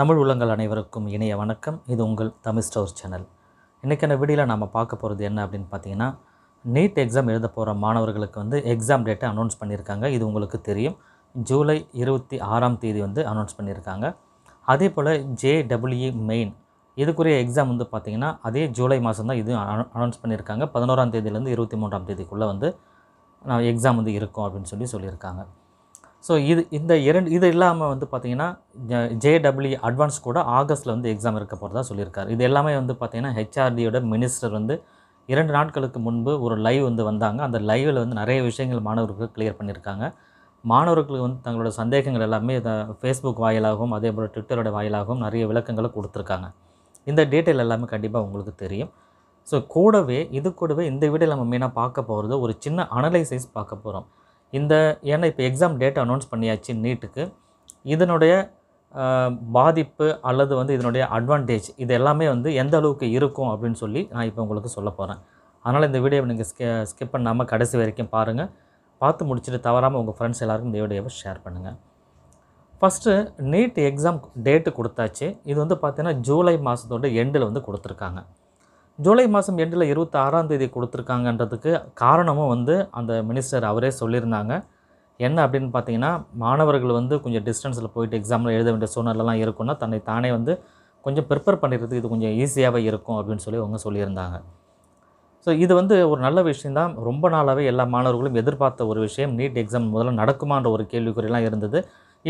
தமிழ் உள்ளங்கள் அனைவருக்கும் இணைய வணக்கம் இது உங்கள் தமிழ் ஸ்டோர் சேனல் இன்றைக்கான வீடியோவில் நாம் பார்க்க போகிறது என்ன அப்படின்னு பார்த்தீங்கன்னா நீட் எக்ஸாம் எழுத போகிற மாணவர்களுக்கு வந்து எக்ஸாம் டேட்டை அனௌன்ஸ் பண்ணியிருக்காங்க இது உங்களுக்கு தெரியும் ஜூலை இருபத்தி ஆறாம் தேதி வந்து அனௌன்ஸ் பண்ணியிருக்காங்க அதே போல் ஜேடபிள்யூ மெயின் இதுக்குரிய எக்ஸாம் வந்து பார்த்திங்கன்னா அதே ஜூலை மாதம் தான் இது அனௌன்ஸ் பண்ணியிருக்காங்க பதினோராம் தேதியிலேருந்து இருபத்தி மூன்றாம் தேதிக்குள்ளே வந்து எக்ஸாம் வந்து இருக்கும் அப்படின்னு சொல்லி சொல்லியிருக்காங்க ஸோ இது இந்த இரண்டு இது இல்லாமல் வந்து பார்த்திங்கன்னா ஜேடபிள்யூ அட்வான்ஸ் கூட ஆகஸ்ட்டில் வந்து எக்ஸாம் இருக்க போகிறதா சொல்லியிருக்கார் இது எல்லாமே வந்து பார்த்திங்கன்னா ஹெச்ஆர்டியோட மினிஸ்டர் வந்து இரண்டு நாட்களுக்கு முன்பு ஒரு லைவ் வந்து வந்தாங்க அந்த லைவில் வந்து நிறைய விஷயங்கள் மாணவர்களுக்கு கிளியர் பண்ணியிருக்காங்க மாணவர்களுக்கு வந்து தங்களோட சந்தேகங்கள் எல்லாமே ஃபேஸ்புக் வாயிலாகவும் அதே போல் ட்விட்டரோட வாயிலாகவும் நிறைய விளக்கங்களை கொடுத்துருக்காங்க இந்த டீட்டெயில் எல்லாமே கண்டிப்பாக உங்களுக்கு தெரியும் ஸோ கூடவே இது கூடவே இந்த வீடியோ நம்ம மெயினாக பார்க்க போகிறது ஒரு சின்ன அனலைசைஸ் பார்க்க போகிறோம் இந்த ஏன்னா இப்போ எக்ஸாம் டேட் அனௌன்ஸ் பண்ணியாச்சு நீட்டுக்கு இதனுடைய பாதிப்பு அல்லது வந்து இதனுடைய அட்வான்டேஜ் இது எல்லாமே வந்து எந்த அளவுக்கு இருக்கும் அப்படின்னு சொல்லி நான் இப்போ உங்களுக்கு சொல்ல போகிறேன் அதனால் இந்த வீடியோவை நீங்கள் ஸ்கே ஸ்கிப் பண்ணாமல் கடைசி வரைக்கும் பாருங்கள் பார்த்து முடிச்சுட்டு தவறாமல் உங்கள் ஃப்ரெண்ட்ஸ் எல்லாருக்கும் இந்த வீடியோவை ஷேர் பண்ணுங்கள் ஃபஸ்ட்டு நீட் எக்ஸாம் டேட்டு கொடுத்தாச்சு இது வந்து பார்த்திங்கன்னா ஜூலை மாதத்தோட எண்டில் வந்து கொடுத்துருக்காங்க ஜூலை மாதம் எண்டில் இருபத்தி ஆறாம் தேதி கொடுத்துருக்காங்கன்றதுக்கு காரணமும் வந்து அந்த மினிஸ்டர் அவரே சொல்லியிருந்தாங்க என்ன அப்படின்னு பார்த்தீங்கன்னா மாணவர்கள் வந்து கொஞ்சம் டிஸ்டன்ஸில் போயிட்டு எக்ஸாமில் எழுத வேண்டிய சூழ்நிலைலாம் இருக்குன்னா தன்னை தானே வந்து கொஞ்சம் ப்ரிப்பேர் பண்ணிடுறதுக்கு இது கொஞ்சம் ஈஸியாகவே இருக்கும் அப்படின்னு சொல்லி அவங்க சொல்லியிருந்தாங்க ஸோ இது வந்து ஒரு நல்ல விஷயந்தான் ரொம்ப நாளாகவே எல்லா மாணவர்களும் எதிர்பார்த்த ஒரு விஷயம் நீட் எக்ஸாம் முதல்ல நடக்குமான்ற ஒரு கேள்விக்குறிலாம் இருந்தது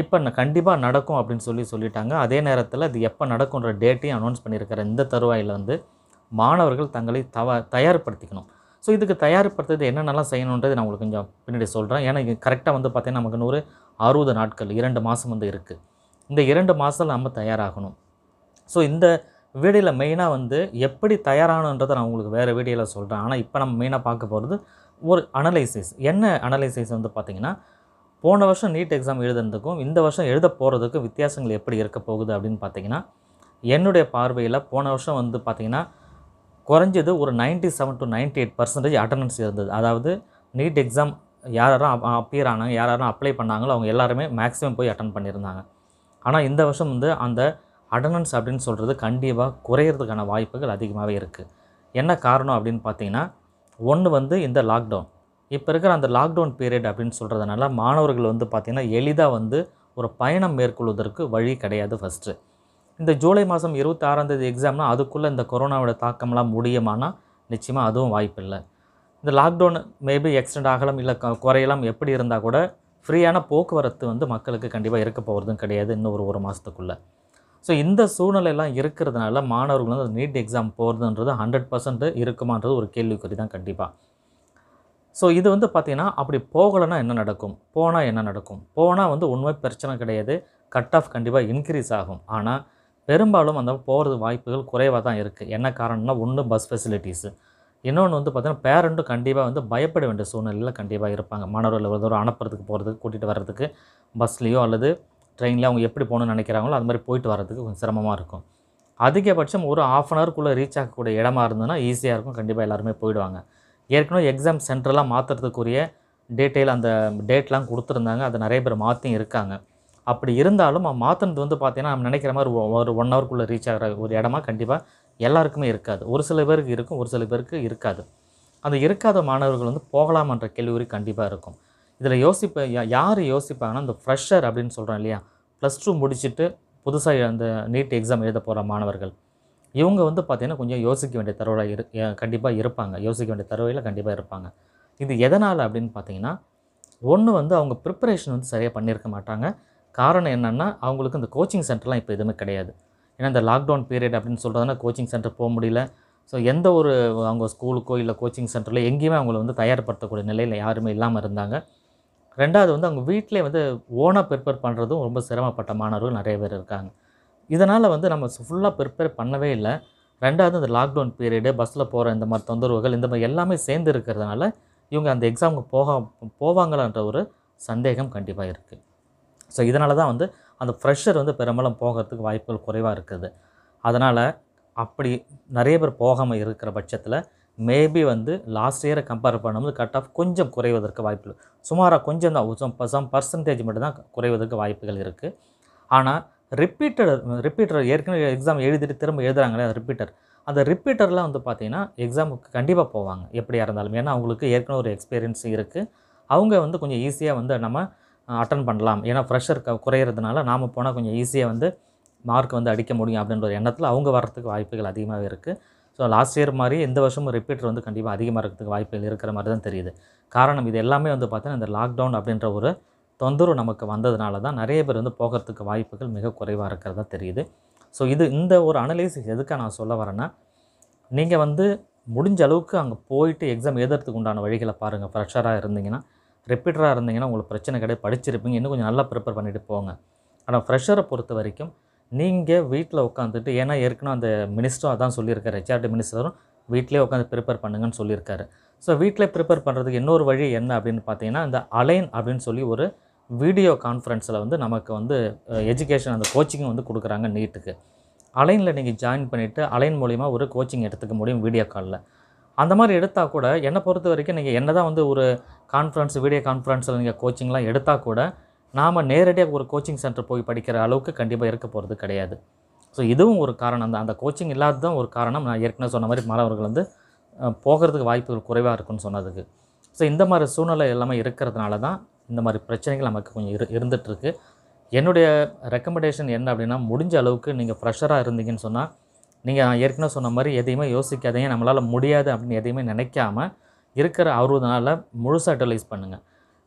இப்போ கண்டிப்பாக நடக்கும் அப்படின்னு சொல்லி சொல்லிட்டாங்க அதே நேரத்தில் இது எப்போ நடக்குன்ற டேட்டையும் அனௌன்ஸ் பண்ணியிருக்கிற இந்த தருவாயில் வந்து மாணவர்கள் தங்களை தவ தயார்படுத்திக்கணும் ஸோ இதுக்கு தயார்படுத்துறது என்னென்னலாம் செய்யணுன்றது நான் உங்களுக்கு கொஞ்சம் பின்னாடி சொல்கிறேன் ஏன்னா கரெக்டாக வந்து பார்த்திங்கன்னா நமக்கு ஒரு அறுபது நாட்கள் இரண்டு மாதம் வந்து இருக்குது இந்த இரண்டு மாதத்தில் நம்ம தயாராகணும் ஸோ இந்த வீடியோவில் மெயினாக வந்து எப்படி தயாராகணுன்றதை நான் உங்களுக்கு வேறு வீடியோவில் சொல்கிறேன் ஆனால் இப்போ நம்ம மெயினாக பார்க்க போகிறது ஒரு அனலைசிஸ் என்ன அனலைசிஸ் வந்து பார்த்திங்கன்னா போன வருஷம் நீட் எக்ஸாம் எழுதுறதுக்கும் இந்த வருஷம் எழுத போகிறதுக்கும் வித்தியாசங்கள் எப்படி இருக்க போகுது அப்படின்னு பார்த்திங்கன்னா என்னுடைய பார்வையில் போன வருஷம் வந்து பார்த்திங்கன்னா குறைஞ்சது ஒரு ninety seven to ninety eight percentage attendance இருந்தது அதாவது நீட் எக்ஸாம் யார் யாரும் அப்பியர் ஆனாங்க யார் யாரும் அப்ளை பண்ணாங்களோ அவங்க எல்லாருமே மேக்ஸிமம் போய் அட்டன் பண்ணியிருந்தாங்க ஆனால் இந்த வருஷம் வந்து அந்த அட்டண்டன்ஸ் அப்படின்னு சொல்கிறது கண்டிப்பாக குறையிறதுக்கான வாய்ப்புகள் அதிகமாகவே இருக்குது என்ன காரணம் அப்படின்னு பார்த்தீங்கன்னா ஒன்று வந்து இந்த லாக்டவுன் இப்போ இருக்கிற அந்த லாக்டவுன் பீரியட் அப்படின்னு சொல்கிறதுனால மாணவர்கள் வந்து பார்த்திங்கன்னா எளிதாக வந்து ஒரு பயணம் மேற்கொள்வதற்கு வழி கிடையாது ஃபஸ்ட்டு இந்த ஜூலை மாதம் ஆறாம் தேதி எக்ஸாம்னால் அதுக்குள்ளே இந்த கொரோனாவோட தாக்கம்லாம் முடியுமானா நிச்சயமாக அதுவும் வாய்ப்பில்லை இந்த லாக்டவுன் மேபி எக்ஸ்டெண்ட் ஆகலாம் இல்லை குறையலாம் எப்படி இருந்தால் கூட ஃப்ரீயான போக்குவரத்து வந்து மக்களுக்கு கண்டிப்பாக இருக்க போகிறதும் கிடையாது இன்னும் ஒரு ஒரு மாதத்துக்குள்ளே ஸோ இந்த சூழ்நிலையெல்லாம் இருக்கிறதுனால மாணவர்கள் வந்து நீட் எக்ஸாம் போகிறதுன்றது ஹண்ட்ரட் பர்சன்ட் இருக்குமான்றது ஒரு கேள்விக்குறி தான் கண்டிப்பாக ஸோ இது வந்து பார்த்திங்கன்னா அப்படி போகலைன்னா என்ன நடக்கும் போனால் என்ன நடக்கும் போனால் வந்து உண்மை பிரச்சனை கிடையாது கட் ஆஃப் கண்டிப்பாக இன்க்ரீஸ் ஆகும் ஆனால் பெரும்பாலும் அந்த போகிறது வாய்ப்புகள் குறைவாக தான் இருக்குது என்ன காரணம்னா ஒன்று பஸ் ஃபெசிலிட்டிஸு இன்னொன்று வந்து பார்த்திங்கன்னா பேரண்ட்டும் கண்டிப்பாக வந்து பயப்பட வேண்டிய சூழ்நிலையில் கண்டிப்பாக இருப்பாங்க மாணவர்கள் ஒரு தூரம் அனுப்புறதுக்கு போகிறதுக்கு கூட்டிகிட்டு வர்றதுக்கு பஸ்லேயோ அல்லது ட்ரெயினில் அவங்க எப்படி போகணும்னு நினைக்கிறாங்களோ அது மாதிரி போயிட்டு வர்றதுக்கு கொஞ்சம் சிரமமாக இருக்கும் அதிகபட்சம் ஒரு ஆஃப் அன் ஹவருக்குள்ளே ரீச் ஆகக்கூடிய இடமா இருந்ததுன்னா ஈஸியாக இருக்கும் கண்டிப்பாக எல்லாருமே போயிடுவாங்க ஏற்கனவே எக்ஸாம் சென்டரெலாம் மாற்றுறதுக்குரிய டீட்டெயில் அந்த டேட்லாம் கொடுத்துருந்தாங்க அதை நிறைய பேர் மாற்றியும் இருக்காங்க அப்படி இருந்தாலும் மாற்றினது வந்து பார்த்தீங்கன்னா நம்ம நினைக்கிற மாதிரி ஒரு ஒன் ஹவருக்குள்ளே ரீச் ஆகிற ஒரு இடமா கண்டிப்பாக எல்லாருக்குமே இருக்காது ஒரு சில பேருக்கு இருக்கும் ஒரு சில பேருக்கு இருக்காது அந்த இருக்காத மாணவர்கள் வந்து போகலாம்ன்ற கேள்வி கண்டிப்பாக இருக்கும் இதில் யோசிப்ப யார் யோசிப்பாங்கன்னா இந்த ஃப்ரெஷர் அப்படின்னு சொல்கிறோம் இல்லையா ப்ளஸ் டூ முடிச்சுட்டு புதுசாக அந்த நீட் எக்ஸாம் எழுத போகிற மாணவர்கள் இவங்க வந்து பார்த்திங்கன்னா கொஞ்சம் யோசிக்க வேண்டிய தருவாயில் இரு கண்டிப்பாக இருப்பாங்க யோசிக்க வேண்டிய தருவையில் கண்டிப்பாக இருப்பாங்க இது எதனால் அப்படின்னு பார்த்தீங்கன்னா ஒன்று வந்து அவங்க ப்ரிப்பரேஷன் வந்து சரியாக பண்ணியிருக்க மாட்டாங்க காரணம் என்னென்னா அவங்களுக்கு இந்த கோச்சிங் சென்டர்லாம் இப்போ எதுவுமே கிடையாது ஏன்னா இந்த லாக்டவுன் பீரியட் அப்படின்னு சொல்கிறதுனா கோச்சிங் சென்டர் போக முடியல ஸோ எந்த ஒரு அவங்க ஸ்கூலுக்கோ இல்லை கோச்சிங் சென்டரில் எங்கேயுமே அவங்கள வந்து தயார்படுத்தக்கூடிய நிலையில் யாருமே இல்லாமல் இருந்தாங்க ரெண்டாவது வந்து அவங்க வீட்டிலே வந்து ஓனாக ப்ரிப்பேர் பண்ணுறதும் ரொம்ப சிரமப்பட்ட மாணவர்கள் நிறைய பேர் இருக்காங்க இதனால் வந்து நம்ம ஃபுல்லாக ப்ரிப்பேர் பண்ணவே இல்லை ரெண்டாவது இந்த லாக்டவுன் பீரியடு பஸ்ஸில் போகிற இந்த மாதிரி தொந்தரவுகள் இந்த மாதிரி எல்லாமே சேர்ந்து இருக்கிறதுனால இவங்க அந்த எக்ஸாமுக்கு போக போவாங்களான்ற ஒரு சந்தேகம் கண்டிப்பாக இருக்குது ஸோ இதனால தான் வந்து அந்த ஃப்ரெஷ்ஷர் வந்து பெரும்பாலும் போகிறதுக்கு வாய்ப்புகள் குறைவாக இருக்குது அதனால் அப்படி நிறைய பேர் போகாமல் இருக்கிற பட்சத்தில் மேபி வந்து லாஸ்ட் இயரை கம்பேர் பண்ணும்போது கட் ஆஃப் கொஞ்சம் குறைவதற்கு வாய்ப்புகள் சுமாராக கொஞ்சம் தான் சம் பர்சன்டேஜ் மட்டும்தான் குறைவதற்கு வாய்ப்புகள் இருக்குது ஆனால் ரிப்பீட்டர் ரிப்பீட்டர் ஏற்கனவே எக்ஸாம் எழுதிட்டு திரும்ப எழுதுகிறாங்களே ரிப்பீட்டர் அந்த ரிப்பீட்டர்லாம் வந்து பார்த்திங்கன்னா எக்ஸாமுக்கு கண்டிப்பாக போவாங்க எப்படியாக இருந்தாலும் ஏன்னா அவங்களுக்கு ஏற்கனவே ஒரு எக்ஸ்பீரியன்ஸ் இருக்குது அவங்க வந்து கொஞ்சம் ஈஸியாக வந்து நம்ம அட்டன் பண்ணலாம் ஏன்னா ப்ரெஷர் க குறையிறதுனால நாம் போனால் கொஞ்சம் ஈஸியாக வந்து மார்க் வந்து அடிக்க முடியும் அப்படின்ற ஒரு எண்ணத்தில் அவங்க வர்றதுக்கு வாய்ப்புகள் அதிகமாக இருக்குது ஸோ லாஸ்ட் இயர் மாதிரி எந்த வருஷமும் ரிப்பீட் வந்து கண்டிப்பாக அதிகமாக இருக்கிறதுக்கு வாய்ப்புகள் இருக்கிற மாதிரி தான் தெரியுது காரணம் இது எல்லாமே வந்து பார்த்தீங்கன்னா இந்த லாக்டவுன் அப்படின்ற ஒரு தொந்தரவு நமக்கு வந்ததுனால தான் நிறைய பேர் வந்து போகிறதுக்கு வாய்ப்புகள் மிக குறைவாக இருக்கிறதா தெரியுது ஸோ இது இந்த ஒரு அனலைசிஸ் எதுக்காக நான் சொல்ல வரேன்னா நீங்கள் வந்து முடிஞ்ச அளவுக்கு அங்கே போயிட்டு எக்ஸாம் எழுதுறதுக்கு உண்டான வழிகளை பாருங்கள் ஃப்ரெஷராக இருந்தீங்கன்னா ரிப்பீட்டராக இருந்தீங்கன்னா உங்களுக்கு பிரச்சனை கிடையாது படிச்சிருப்பீங்க இன்னும் கொஞ்சம் நல்லா ப்ரிப்பேர் பண்ணிட்டு போங்க ஆனால் ஃப்ரெஷரை பொறுத்த வரைக்கும் நீங்கள் வீட்டில் உட்காந்துட்டு ஏன்னா ஏற்கனவே அந்த மினிஸ்டரும் அதான் சொல்லியிருக்காரு ஹெச்ஆர்டி மினிஸ்டரும் வீட்டிலே உட்காந்து ப்ரிப்பேர் பண்ணுங்கன்னு சொல்லியிருக்காரு ஸோ வீட்டில் ப்ரிப்பேர் பண்ணுறதுக்கு இன்னொரு வழி என்ன அப்படின்னு பார்த்தீங்கன்னா இந்த அலைன் அப்படின்னு சொல்லி ஒரு வீடியோ கான்ஃபரன்ஸில் வந்து நமக்கு வந்து எஜுகேஷன் அந்த கோச்சிங் வந்து கொடுக்குறாங்க நீட்டுக்கு அலைனில் நீங்கள் ஜாயின் பண்ணிவிட்டு அலைன் மூலிமா ஒரு கோச்சிங் எடுத்துக்க முடியும் வீடியோ காலில் அந்த மாதிரி எடுத்தால் கூட என்னை பொறுத்த வரைக்கும் நீங்கள் என்ன தான் வந்து ஒரு கான்ஃபரன்ஸ் வீடியோ கான்ஃபரன்ஸில் நீங்கள் கோச்சிங்லாம் எடுத்தால் கூட நாம் நேரடியாக ஒரு கோச்சிங் சென்டர் போய் படிக்கிற அளவுக்கு கண்டிப்பாக இருக்க போகிறது கிடையாது ஸோ இதுவும் ஒரு காரணம் அந்த அந்த கோச்சிங் இல்லாதது தான் ஒரு காரணம் நான் ஏற்கனவே சொன்ன மாதிரி மாணவர்கள் வந்து போகிறதுக்கு வாய்ப்புகள் குறைவாக இருக்குன்னு சொன்னதுக்கு ஸோ இந்த மாதிரி சூழ்நிலை எல்லாமே இருக்கிறதுனால தான் இந்த மாதிரி பிரச்சனைகள் நமக்கு கொஞ்சம் இரு இருந்துகிட்ருக்கு என்னுடைய ரெக்கமெண்டேஷன் என்ன அப்படின்னா முடிஞ்ச அளவுக்கு நீங்கள் ஃப்ரெஷராக இருந்தீங்கன்னு சொன்னால் நீங்கள் நான் ஏற்கனவே சொன்ன மாதிரி எதையுமே யோசிக்காதீங்க நம்மளால் முடியாது அப்படின்னு எதையுமே நினைக்காம இருக்கிற அறுபதுனால முழுசாக யூட்டிலைஸ் பண்ணுங்கள்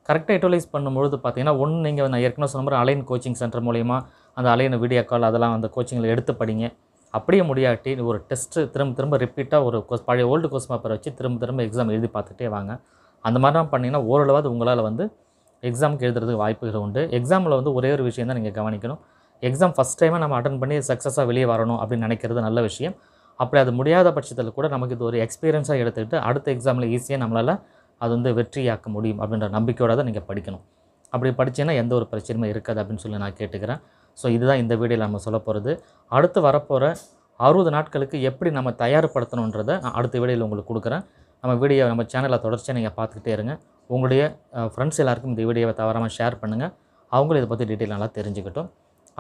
கரெக்டாக யூட்டிலைஸ் பண்ணும்பொழுது பார்த்தீங்கன்னா ஒன்று நீங்கள் நான் ஏற்கனவே சொன்ன மாதிரி அலைன் கோச்சிங் சென்டர் மூலிமா அந்த அலைன் வீடியோ கால் அதெல்லாம் அந்த கோச்சிங்கில் எடுத்து படிங்க அப்படியே முடியாட்டி ஒரு டெஸ்ட்டு திரும்ப திரும்ப ரிப்பீட்டாக ஒரு கொஸ் பழைய ஓல்டு கொஸ் பேப்பரை வச்சு திரும்ப திரும்ப எக்ஸாம் எழுதி பார்த்துட்டே வாங்க அந்த மாதிரிலாம் பண்ணிங்கன்னா ஓரளவாக உங்களால் வந்து எக்ஸாமுக்கு எழுதுறதுக்கு வாய்ப்புகள் உண்டு எக்ஸாமில் வந்து ஒரே ஒரு விஷயம் தான் நீங்கள் கவனிக்கணும் எக்ஸாம் ஃபஸ்ட் டைமாக நம்ம அட்டன் பண்ணி சக்ஸஸாக வெளியே வரணும் அப்படின்னு நினைக்கிறது நல்ல விஷயம் அப்படி அது முடியாத பட்சத்தில் கூட நமக்கு இது ஒரு எக்ஸ்பீரியன்ஸாக எடுத்துக்கிட்டு அடுத்த எக்ஸாமில் ஈஸியாக நம்மளால் அது வந்து வெற்றியாக்க முடியும் அப்படின்ற நம்பிக்கையோட தான் நீங்கள் படிக்கணும் அப்படி படித்தீங்கன்னா எந்த ஒரு பிரச்சனையும் இருக்காது அப்படின்னு சொல்லி நான் கேட்டுக்கிறேன் ஸோ இதுதான் இந்த வீடியோவில் நம்ம சொல்ல போகிறது அடுத்து வரப்போகிற அறுபது நாட்களுக்கு எப்படி நம்ம தயார்படுத்தணுன்றதை நான் அடுத்த வீடியோவில் உங்களுக்கு கொடுக்குறேன் நம்ம வீடியோ நம்ம சேனலில் தொடர்ச்சியாக நீங்கள் பார்த்துக்கிட்டே இருங்க உங்களுடைய ஃப்ரெண்ட்ஸ் எல்லாருக்கும் இந்த வீடியோவை தவறாமல் ஷேர் பண்ணுங்கள் அவங்களும் இதை பற்றி டீட்டெயில் நல்லா தெரிஞ்சுக்கிட்டோம்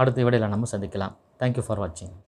அடுத்த விடையில் நம்ம சந்திக்கலாம் தேங்க்யூ ஃபார் வாட்சிங்